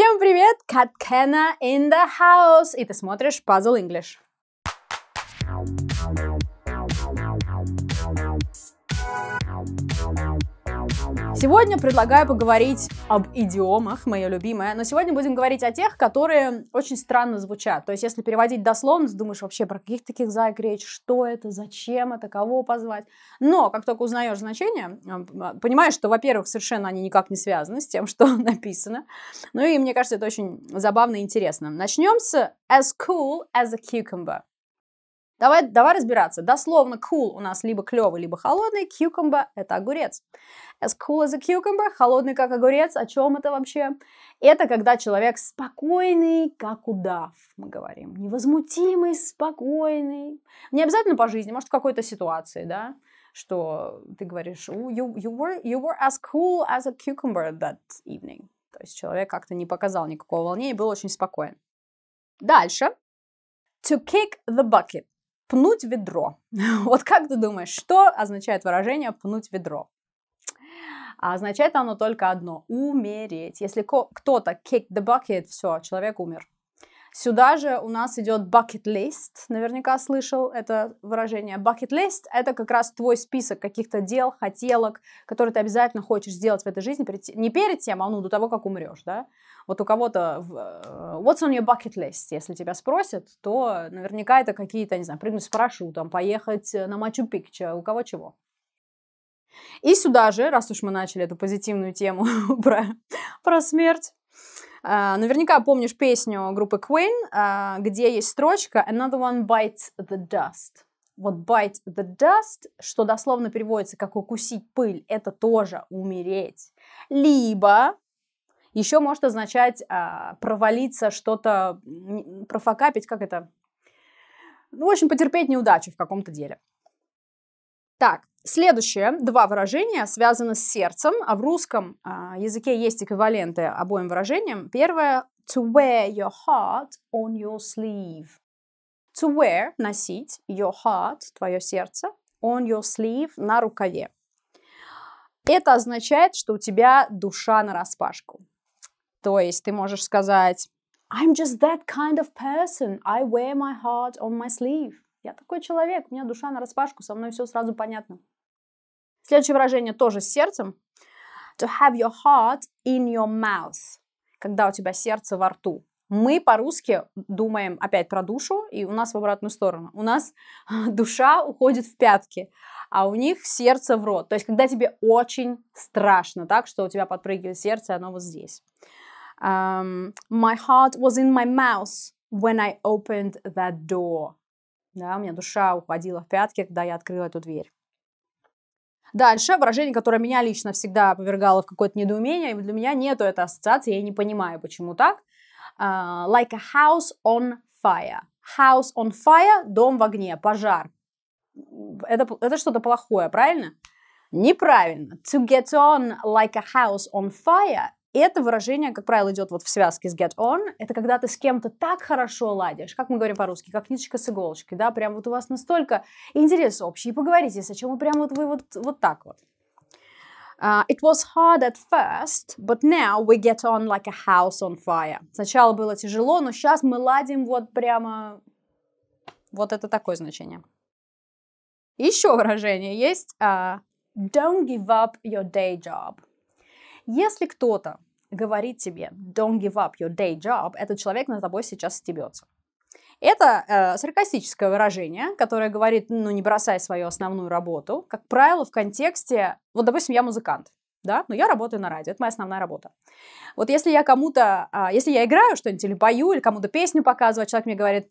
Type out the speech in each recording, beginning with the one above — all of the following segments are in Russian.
Всем привет! Каткена in the house! И ты смотришь Puzzle English. Сегодня предлагаю поговорить об идиомах, мое любимое, но сегодня будем говорить о тех, которые очень странно звучат. То есть, если переводить дословно, ты думаешь вообще, про каких таких заек речь, что это, зачем это, кого позвать. Но как только узнаешь значение, понимаешь, что, во-первых, совершенно они никак не связаны с тем, что написано. Ну и мне кажется, это очень забавно и интересно. Начнем с as cool as a cucumber. Давай, давай разбираться. Дословно cool у нас либо клевый, либо холодный. Cucumber – это огурец. As cool as a cucumber – холодный, как огурец. О чем это вообще? Это когда человек спокойный, как удав, мы говорим. Невозмутимый, спокойный. Не обязательно по жизни, может, в какой-то ситуации, да? Что ты говоришь, you, you, were, you were as cool as a cucumber that evening. То есть человек как-то не показал никакого волнения, был очень спокоен. Дальше. To kick the bucket пнуть ведро. Вот как ты думаешь, что означает выражение пнуть ведро? А означает оно только одно – умереть. Если кто-то kick the bucket, все, человек умер. Сюда же у нас идет bucket list. Наверняка слышал это выражение. Bucket list – это как раз твой список каких-то дел, хотелок, которые ты обязательно хочешь сделать в этой жизни, не перед тем, а ну, до того, как умрешь, да? Вот у кого-то э, what's on your bucket list, если тебя спросят, то наверняка это какие-то, не знаю, прыгнуть с парашютом, поехать э, на Мачу-Пикчу, у кого чего. И сюда же, раз уж мы начали эту позитивную тему про, про смерть, э, Наверняка помнишь песню группы Queen, где есть строчка «Another one bites the dust». Вот «bite the dust», что дословно переводится как «укусить пыль», это тоже «умереть». Либо еще может означать а, провалиться, что-то профокапить, как это? Ну, в общем, потерпеть неудачу в каком-то деле. Так, следующее, два выражения связаны с сердцем, а в русском а, языке есть эквиваленты обоим выражениям. Первое – to wear your heart on your sleeve. To wear – носить, your heart – твое сердце, on your sleeve – на рукаве. Это означает, что у тебя душа на распашку. То есть ты можешь сказать I'm just that kind of person. I wear my heart on my sleeve. Я такой человек, у меня душа на распашку, со мной все сразу понятно. Следующее выражение тоже с сердцем. To have your heart in your mouth. Когда у тебя сердце во рту. Мы по-русски думаем опять про душу, и у нас в обратную сторону. У нас душа уходит в пятки, а у них сердце в рот. То есть, когда тебе очень страшно, так что у тебя подпрыгивает сердце, оно вот здесь. Um, my heart was in my mouth when I opened that door. Да, у меня душа уходила в пятки, когда я открыла эту дверь. Дальше выражение, которое меня лично всегда повергало в какое-то недоумение, и для меня нету этой ассоциации, я не понимаю, почему так. Uh, like a house on fire. House on fire – дом в огне, пожар. Это, это что-то плохое, правильно? Неправильно. To get on like a house on fire это выражение, как правило, идет вот в связке с get on. Это когда ты с кем-то так хорошо ладишь, как мы говорим по-русски, как ниточка с иголочкой, да, прям вот у вас настолько интерес общий, и поговорите о чем, и прям вот вы вот, вот так вот. Uh, it was hard at first, but now we get on like a house on fire. Сначала было тяжело, но сейчас мы ладим вот прямо... Вот это такое значение. Еще выражение есть. Uh, don't give up your day job. Если кто-то говорит тебе «don't give up your day job», этот человек над тобой сейчас стебется. Это э, саркастическое выражение, которое говорит, ну, не бросай свою основную работу. Как правило, в контексте... Вот, допустим, я музыкант, да, но я работаю на радио, это моя основная работа. Вот если я кому-то... Э, если я играю что-нибудь или пою, или кому-то песню показываю, человек мне говорит,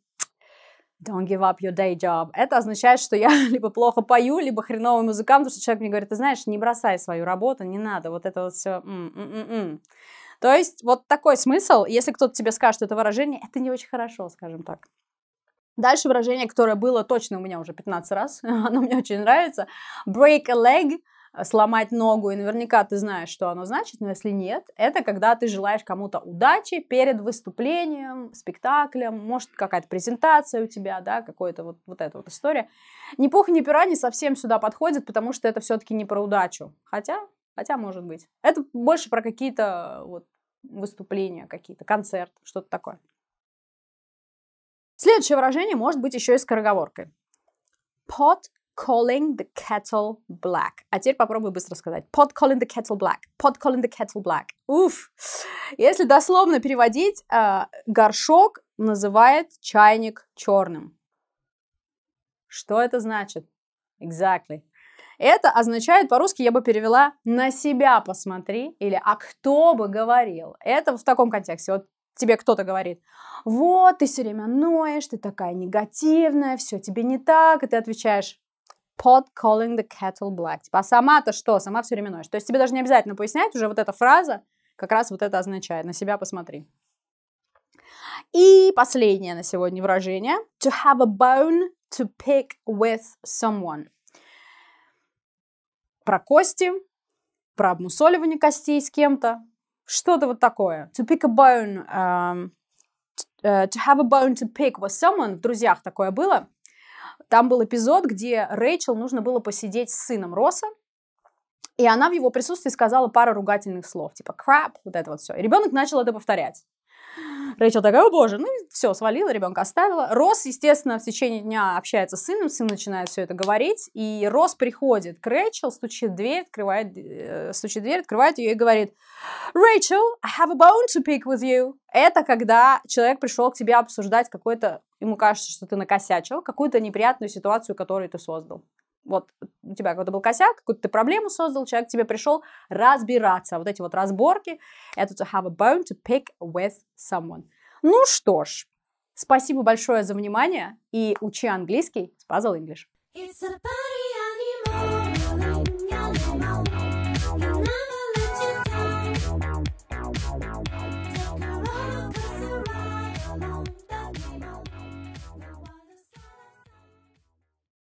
Don't give up your day job. Это означает, что я либо плохо пою, либо хреновый музыкант, потому что человек мне говорит, ты знаешь, не бросай свою работу, не надо, вот это вот все. м м м То есть вот такой смысл. Если кто-то тебе скажет это выражение, это не очень хорошо, скажем так. Дальше выражение, которое было точно у меня уже 15 раз, оно мне очень нравится. Break a leg – Э, сломать ногу, и наверняка ты знаешь, что оно значит, но если нет, это когда ты желаешь кому-то удачи перед выступлением, спектаклем, может, какая-то презентация у тебя, да, какая-то вот, вот эта вот история. Ни пух, ни пера не совсем сюда подходит, потому что это все-таки не про удачу, хотя, хотя может быть. Это больше про какие-то э, вот выступления какие-то, концерт, что-то такое. Следующее выражение может быть еще и скороговоркой. Pot calling the kettle black. А теперь попробую быстро сказать. Pot calling the kettle black. Pot calling the kettle black. Уф. Если дословно переводить, а, горшок называет чайник черным. Что это значит? Exactly. Это означает, по-русски я бы перевела «на себя посмотри» или «а кто бы говорил». Это в таком контексте. Вот тебе кто-то говорит, вот, ты все время ноешь, ты такая негативная, все тебе не так, и ты отвечаешь, pot calling the kettle black. Типа, а сама-то что? Сама все время ночь. То есть тебе даже не обязательно пояснять, уже вот эта фраза как раз вот это означает. На себя посмотри. И последнее на сегодня выражение. To have a bone to pick with someone. Про кости, про обмусоливание костей с кем-то. Что-то вот такое. To pick a bone... Um, to have a bone to pick with someone. В друзьях такое было. Там был эпизод, где Рэйчел нужно было посидеть с сыном Росса, и она в его присутствии сказала пару ругательных слов, типа crap, вот это вот все. И ребенок начал это повторять. Рэйчел такая, о боже, ну все, свалила, ребенка оставила. Рос, естественно, в течение дня общается с сыном, сын начинает все это говорить, и Рос приходит к Рэйчел, стучит дверь, открывает, э, стучит дверь, открывает ее и говорит, Рэйчел, I have a bone to pick with you. Это когда человек пришел к тебе обсуждать какой-то, ему кажется, что ты накосячил, какую-то неприятную ситуацию, которую ты создал вот у тебя какой-то был косяк, какую-то проблему создал, человек тебе пришел разбираться. Вот эти вот разборки, это to have a bone to pick with someone. Ну что ж, спасибо большое за внимание и учи английский с Puzzle English. It's a